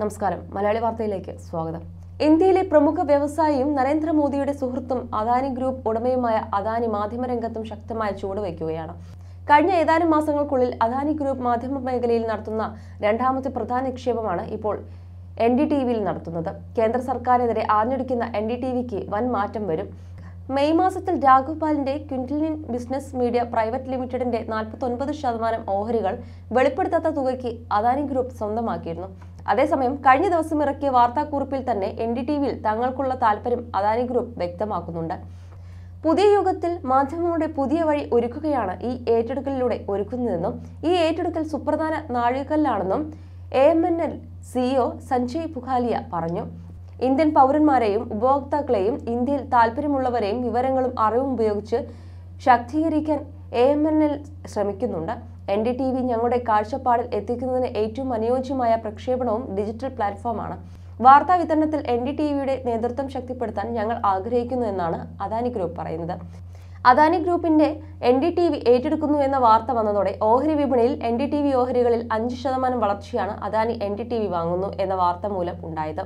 നമസ്കാരം മലയാളി വാർത്തയിലേക്ക് സ്വാഗതം ഇന്ത്യയിലെ പ്രമുഖ വ്യവസായിയും നരേന്ദ്രമോദിയുടെ സുഹൃത്തും അദാനി ഗ്രൂപ്പ് ഉടമയുമായ അദാനി മാധ്യമരംഗത്തും ശക്തമായ ചുവടുവയ്ക്കുകയാണ് കഴിഞ്ഞ ഏതാനും മാസങ്ങൾക്കുള്ളിൽ അദാനി ഗ്രൂപ്പ് മാധ്യമ മേഖലയിൽ നടത്തുന്ന രണ്ടാമത്തെ പ്രധാന നിക്ഷേപമാണ് ഇപ്പോൾ എൻ ഡി ടി വിയിൽ നടത്തുന്നത് കേന്ദ്ര സർക്കാരിനെതിരെ ആഞ്ഞടിക്കുന്ന എൻ ഡി ടി വിക്ക് വൻ മാറ്റം വരും മെയ് മാസത്തിൽ രാഘവ് പാലിന്റെ ബിസിനസ് മീഡിയ പ്രൈവറ്റ് ലിമിറ്റഡിന്റെ നാൽപ്പത്തി ഒൻപത് ശതമാനം ഓഹരികൾ വെളിപ്പെടുത്താത്ത തുകയ്ക്ക് അദാനി ഗ്രൂപ്പ് സ്വന്തമാക്കിയിരുന്നു അതേസമയം കഴിഞ്ഞ ദിവസം ഇറക്കിയ വാർത്താക്കുറിപ്പിൽ തന്നെ എൻ ഡി ടി വിയിൽ തങ്ങൾക്കുള്ള താല്പര്യം അദാനി ഗ്രൂപ്പ് വ്യക്തമാക്കുന്നുണ്ട് പുതിയ യുഗത്തിൽ മാധ്യമങ്ങളുടെ പുതിയ വഴി ഒരുക്കുകയാണ് ഈ ഏറ്റെടുക്കലിലൂടെ ഒരുക്കുന്നതെന്നും ഈ ഏറ്റെടുക്കൽ സുപ്രധാന നാഴികല്ലാണെന്നും A M N L CEO Sanjay Pukhaliya പറഞ്ഞു ഇന്ത്യൻ പൗരന്മാരെയും ഉപഭോക്താക്കളെയും ഇന്ത്യയിൽ താല്പര്യമുള്ളവരെയും വിവരങ്ങളും അറിവും ഉപയോഗിച്ച് ശാക്തീകരിക്കാൻ എ എം എൻ എൽ ശ്രമിക്കുന്നുണ്ട് എൻ ഡി ടി വി ഞങ്ങളുടെ കാഴ്ചപ്പാടിൽ എത്തിക്കുന്നതിന് ഏറ്റവും അനുയോജ്യമായ പ്രക്ഷേപണവും ഡിജിറ്റൽ പ്ലാറ്റ്ഫോമാണ് വാർത്താ വിതരണത്തിൽ എൻ ഡി ടി വിയുടെ നേതൃത്വം ശക്തിപ്പെടുത്താൻ ഞങ്ങൾ ആഗ്രഹിക്കുന്നു എന്നാണ് അദാനി ഗ്രൂപ്പ് പറയുന്നത് അദാനി ഗ്രൂപ്പിന്റെ എൻ ഡി ടി വി ഏറ്റെടുക്കുന്നു എന്ന വാർത്ത വന്നതോടെ ഓഹരി വിപണിയിൽ എൻ ഡി ടി വി ഓഹരികളിൽ അഞ്ച് ശതമാനം വളർച്ചയാണ് Adani N D T V വാങ്ങുന്നു എന്ന വാർത്ത മൂലം ഉണ്ടായത്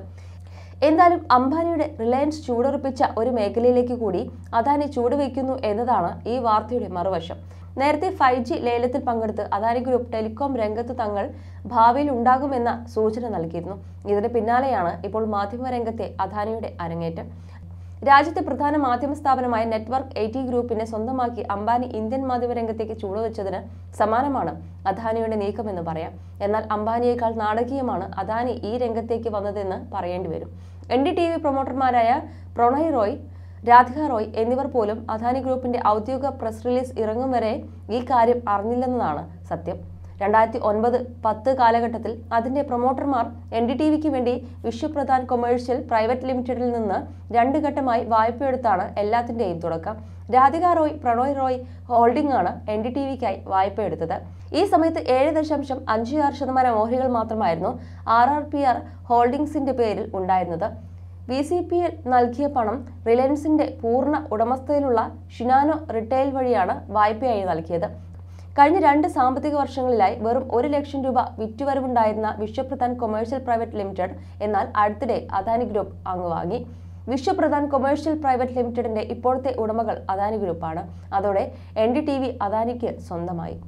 എന്തായാലും അംബാനിയുടെ റിലയൻസ് ചൂടുറപ്പിച്ച ഒരു മേഖലയിലേക്ക് കൂടി അദാനി ചൂടുവയ്ക്കുന്നു എന്നതാണ് ഈ വാർത്തയുടെ മറുവശം നേരത്തെ ഫൈവ് ജി ലേലത്തിൽ പങ്കെടുത്ത് അദാനി ഗ്രൂപ്പ് ടെലികോം രംഗത്ത് തങ്ങൾ ഭാവിയിൽ ഉണ്ടാകുമെന്ന സൂചന നൽകിയിരുന്നു ഇതിന് പിന്നാലെയാണ് ഇപ്പോൾ മാധ്യമരംഗത്തെ അദാനിയുടെ അരങ്ങേറ്റം രാജ്യത്തെ പ്രധാന മാധ്യമ സ്ഥാപനമായ നെറ്റ്വർക്ക് ടി ഗ്രൂപ്പിനെ സ്വന്തമാക്കി അംബാനി ഇന്ത്യൻ മാധ്യമ രംഗത്തേക്ക് ചുവടുവെച്ചതിന് സമാനമാണ് അദാനിയുടെ നീക്കമെന്ന് പറയാം എന്നാൽ അംബാനിയേക്കാൾ നാടകീയമാണ് അദാനി ഈ രംഗത്തേക്ക് വന്നതെന്ന് പറയേണ്ടി വരും എൻ ഡി ടി വി പ്രൊമോട്ടർമാരായ പ്രണയ് റോയ് രാധിക റോയ് എന്നിവർ പോലും അദാനി ഗ്രൂപ്പിന്റെ ഔദ്യോഗിക പ്രസ് റിലീസ് ഇറങ്ങും വരെ ഈ കാര്യം അറിഞ്ഞില്ലെന്നതാണ് സത്യം രണ്ടായിരത്തി ഒൻപത് പത്ത് കാലഘട്ടത്തിൽ അതിന്റെ പ്രൊമോട്ടർമാർ എൻ ഡി ടി വിക്ക് വേണ്ടി വിശ്വപ്രധാൻ കൊമേഴ്ഷ്യൽ പ്രൈവറ്റ് ലിമിറ്റഡിൽ നിന്ന് രണ്ട് ഘട്ടമായി വായ്പയെടുത്താണ് എല്ലാത്തിൻ്റെയും തുടക്കം രാധിക റോയ് പ്രണോയ് റോയ് ഹോൾഡിംഗ് ആണ് എൻ ഡി ടി വിക്കായി വായ്പയെടുത്തത് ഈ സമയത്ത് ഏഴ് ദശാംശം അഞ്ച് ആറ് ശതമാനം ഓഹരികൾ മാത്രമായിരുന്നു ആർ ആർ പി ആർ ഹോൾഡിംഗ്സിൻ്റെ പേരിൽ ഉണ്ടായിരുന്നത് വി സി പി എൽ നൽകിയ പണം റിലയൻസിന്റെ പൂർണ്ണ ഉടമസ്ഥയിലുള്ള ഷിനാനോ റിട്ടെയിൽ വഴിയാണ് വായ്പയായി നൽകിയത് കഴിഞ്ഞ രണ്ട് സാമ്പത്തിക വർഷങ്ങളിലായി വെറും ഒരു ലക്ഷം രൂപ വിറ്റുവരവുണ്ടായിരുന്ന വിശ്വപ്രധാൻ കൊമേഴ്ഷ്യൽ പ്രൈവറ്റ് ലിമിറ്റഡ് എന്നാൽ അടുത്തിടെ അദാനി ഗ്രൂപ്പ് വാങ്ങി വിശ്വപ്രധാൻ കൊമേഴ്ഷ്യൽ പ്രൈവറ്റ് ലിമിറ്റഡിന്റെ ഇപ്പോഴത്തെ ഉടമകൾ അദാനി ഗ്രൂപ്പാണ് അതോടെ എൻ ഡി ടി വി അദാനിക്ക് സ്വന്തമായി